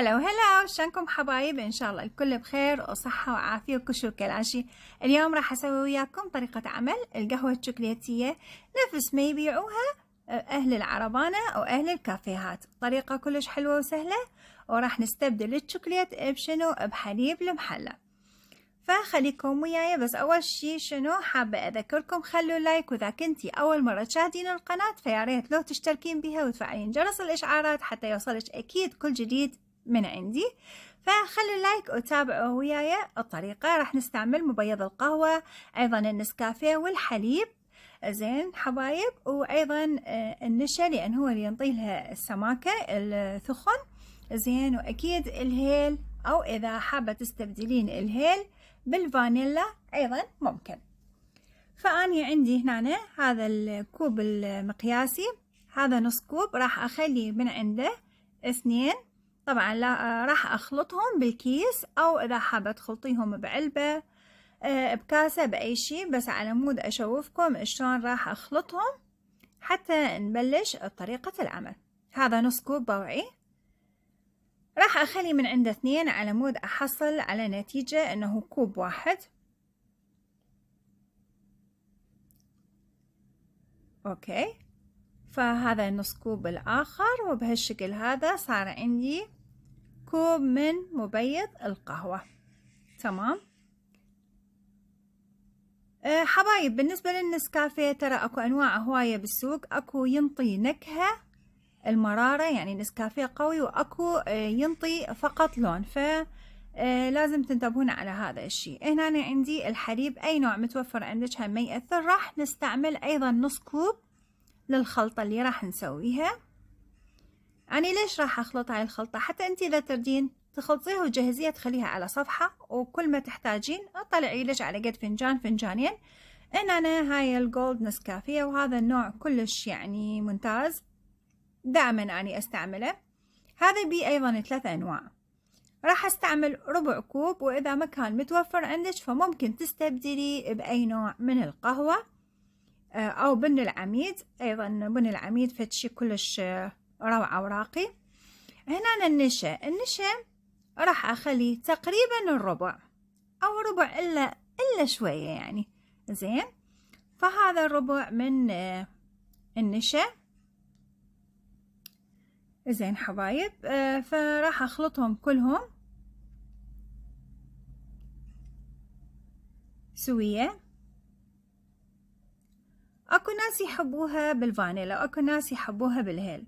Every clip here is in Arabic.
هلا وهلا شلونكم حبايب ان شاء الله الكل بخير وصحة وعافية وكل كلاشي اليوم راح اسوي وياكم طريقة عمل القهوة الشوكليتية نفس ما يبيعوها اهل العربانة او اهل الكافيهات طريقة كلش حلوة وسهلة وراح نستبدل الشوكليت بشنو بحليب المحلى فخليكم وياي بس اول شي شنو حابة اذكركم خلوا لايك واذا كنتي اول مرة تشاهدين القناة فياريت لو تشتركين بها وتفعلين جرس الاشعارات حتى يوصلك اكيد كل جديد من عندي فخلوا لايك وتابعوا وياي الطريقة راح نستعمل مبيض القهوة أيضا النسكافيه والحليب زين حبايب وأيضا آه، النشا لأن هو اللي ينطي لها السماكة الثخن زين وأكيد الهيل أو إذا حابة تستبدلين الهيل بالفانيلا أيضا ممكن فأني عندي هنا هذا الكوب المقياسي هذا نص كوب راح أخلي من عنده اثنين طبعا لا آه، راح اخلطهم بالكيس او اذا حابه تخلطيهم بعلبه آه، بكاسه باي شيء بس على مود اشوفكم شلون راح اخلطهم حتى نبلش طريقه العمل هذا نص كوب بوعي راح اخلي من عنده اثنين على مود احصل على نتيجه انه كوب واحد اوكي فهذا النص كوب الاخر وبهالشكل هذا صار عندي كوب من مبيض القهوة تمام أه، حبايب بالنسبة للنسكافيه ترى اكو انواع هواية بالسوق اكو ينطي نكهة المرارة يعني نسكافيه قوي واكو أه، ينطي فقط لون ف أه، لازم تنتبهون على هذا الشيء هنا أنا عندي الحليب أي نوع متوفر عندك هم ما يأثر راح نستعمل أيضا نص كوب للخلطة اللي راح نسويها أنا يعني ليش راح أخلط هاي الخلطة حتى أنت إذا تردين تخلطيها وتجهزيها تخليها على صفحة وكل ما تحتاجين اطلعي لك على قد فنجان فنجانين ان أنا هاي الجولد نسكافيه وهذا النوع كلش يعني ممتاز دائما اني أستعمله هذا بي أيضا ثلاث أنواع راح استعمل ربع كوب وإذا ما كان متوفر عندك فممكن تستبدلي بأي نوع من القهوة آه، أو بن العميد أيضا بن العميد فتشي كلش آه، روعة وراقي هنا النشا النشا راح أخليه تقريبا الربع أو ربع إلا إلا شوية يعني زين فهذا الربع من آه، النشا زين حبايب آه، فراح أخلطهم كلهم سوية اكو ناس يحبوها بالفانيلا اكو ناس يحبوها بالهيل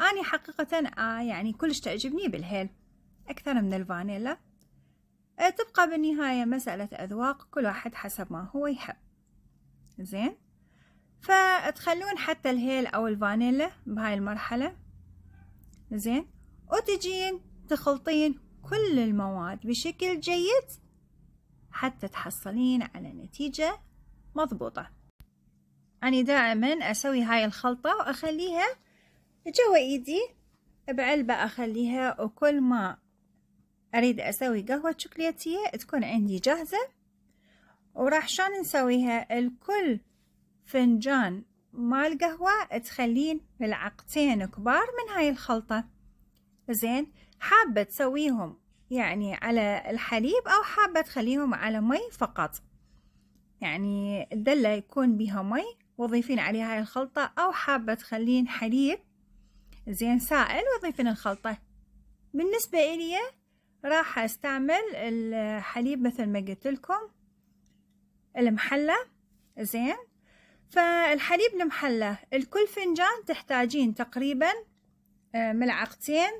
أني حقيقة آه يعني كلش تعجبني بالهيل أكثر من الفانيلا آه، تبقى بالنهاية مسألة أذواق كل واحد حسب ما هو يحب زين فتخلون حتى الهيل أو الفانيلا بهاي المرحلة زين وتجين تخلطين كل المواد بشكل جيد حتى تحصلين على نتيجة مضبوطة أنا دائما أسوي هاي الخلطة وأخليها جوا ايدي بعلبة اخليها وكل ما اريد اسوي قهوة شوكليتية تكون عندي جاهزة وراح شلون نسويها الكل فنجان مال قهوة تخلين ملعقتين كبار من هاي الخلطة زين حابة تسويهم يعني على الحليب أو حابة تخليهم على مي فقط يعني الدلة يكون بها مي وضيفين عليها هاي الخلطة أو حابة تخلين حليب زين سائل وضيفين الخلطة بالنسبة إلي راح استعمل الحليب مثل ما قلت لكم المحلى زين فالحليب المحلى الكل فنجان تحتاجين تقريبا آه، ملعقتين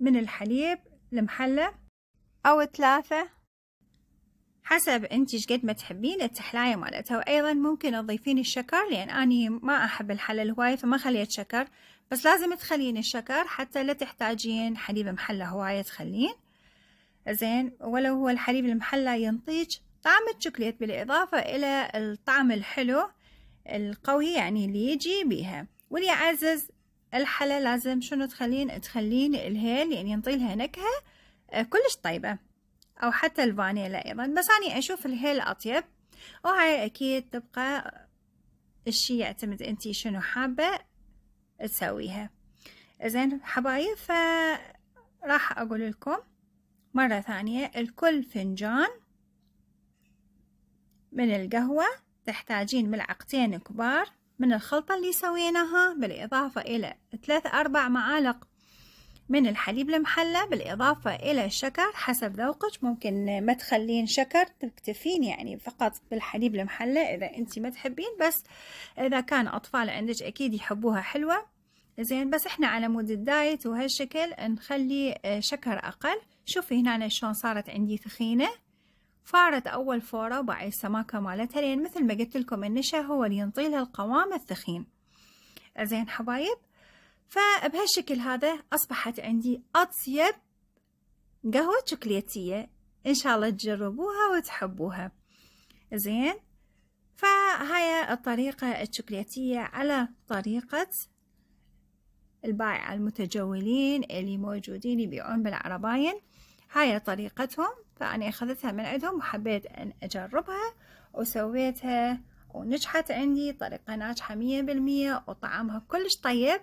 من الحليب المحلى او ثلاثة حسب انت قد ما تحبين التحلاية مالتها وايضا ممكن تضيفين الشكر لان اني ما احب الحلل هواي فما خليت شكر بس لازم تخلين الشكر حتى لا تحتاجين حليب محلى هواية تخلين زين ولو هو الحليب المحلى ينطيج طعم الشوكليت بالإضافة إلى الطعم الحلو القوي يعني اللي يجي بيها واللي يعزز الحلا لازم شنو تخلين تخلين الهيل يعني ينطي لها نكهة آه، كلش طيبة أو حتى الفانيلا أيضا بس أنا أشوف الهيل أطيب وهاي أكيد تبقى الشي يعتمد أنتي شنو حابة تسويها زين حبايب فراح اقول لكم مرة ثانية الكل فنجان من القهوة تحتاجين ملعقتين كبار من الخلطة اللي سويناها بالإضافة إلى ثلاث أربع معالق من الحليب المحلى بالإضافة إلى الشكر حسب ذوقك ممكن ما تخلين شكر تكتفين يعني فقط بالحليب المحلى إذا أنت ما تحبين بس إذا كان أطفال عندك أكيد يحبوها حلوة زين بس احنا على مود الدايت وهالشكل نخلي آه، شكر أقل شوفي هنا شلون صارت عندي ثخينة فارت أول فورة وبعد السماكة مالتها لأن مثل ما قلت لكم النشا هو اللي ينطيلها القوام الثخين زين حبايب فبهالشكل هذا أصبحت عندي أطيب قهوة شوكليتية إن شاء الله تجربوها وتحبوها زين فهاي الطريقة الشوكليتية على طريقة البائع المتجولين اللي موجودين يبيعون بالعرباين هاي طريقتهم فأنا أخذتها من عندهم وحبيت أن أجربها وسويتها ونجحت عندي طريقة ناجحة مية بالمية وطعمها كلش طيب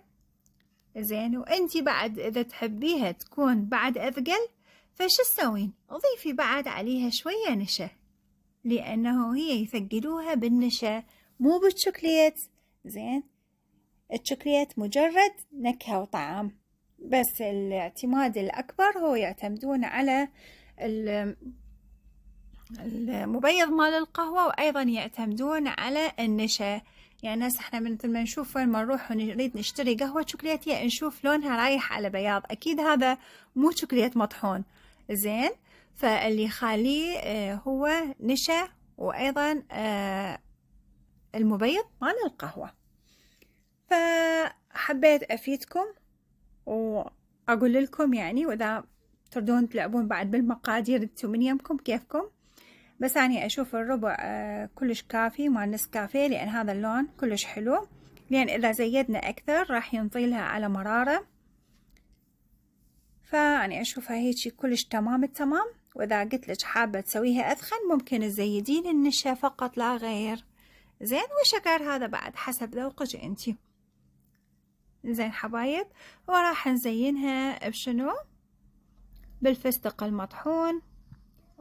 زين وانتي بعد اذا تحبيها تكون بعد اثقل فش تسوين اضيفي بعد عليها شوية نشا لانه هي يثقلوها بالنشا مو بالشوكليت زين الشوكليت مجرد نكهة وطعام بس الاعتماد الأكبر هو يعتمدون على المبيض مال القهوة وأيضا يعتمدون على النشا يعني ناس احنا مثل ما نشوف وين ما نروح ونريد نشتري قهوة شوكلياتية نشوف لونها رايح على بياض أكيد هذا مو شوكليت مطحون زين فاللي يخليه آه، هو نشا وأيضا آه، المبيض مال القهوة فحبيت أفيدكم وأقول لكم يعني وإذا تردون تلعبون بعد بالمقادير انتم من يمكم كيفكم بس أني أشوف الربع آه، كلش كافي مع نسكافيه لأن هذا اللون كلش حلو لأن إذا زيدنا أكثر راح ينطيلها على مرارة فأني أشوفها هيجي كلش تمام التمام وإذا قلت لك حابة تسويها أثخن ممكن تزيدين النشا فقط لا غير زين وشكر هذا بعد حسب ذوقك انتي زين حبايب وراح نزينها بشنو بالفستق المطحون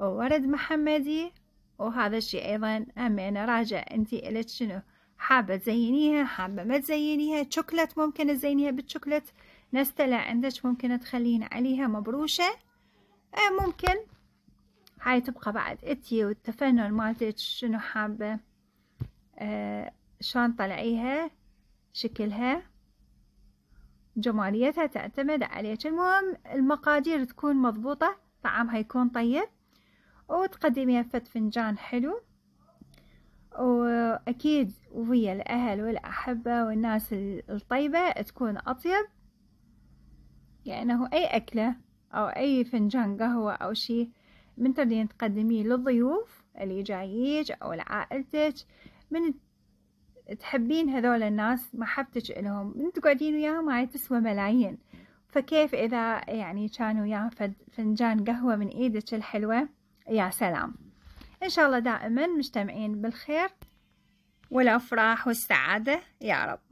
وورد محمدي وهذا الشيء أيضا هم أنا راجع أنت قلت شنو حابة تزينيها حابة ما تزينيها شوكلت ممكن تزينيها بالشوكلت نستلع عندك ممكن تخلين عليها مبروشة أه ممكن هاي تبقى بعد اتي والتفنن مالتك شنو حابة أه شلون طلعيها شكلها جماليتها تعتمد عليك المهم المقادير تكون مضبوطة طعمها يكون طيب وتقدمي فت فنجان حلو وأكيد ويا الأهل والأحبة والناس الطيبة تكون أطيب لأنه يعني أي أكلة أو أي فنجان قهوة أو شي من تردين تقدميه للضيوف اللي جاييج أو لعائلتك من تحبين هذول الناس محبتك لهم من تقعدين وياهم هاي تسوى ملايين فكيف إذا يعني كانوا وياهم فنجان قهوة من إيدك الحلوة يا سلام إن شاء الله دائما مجتمعين بالخير والأفراح والسعادة يا رب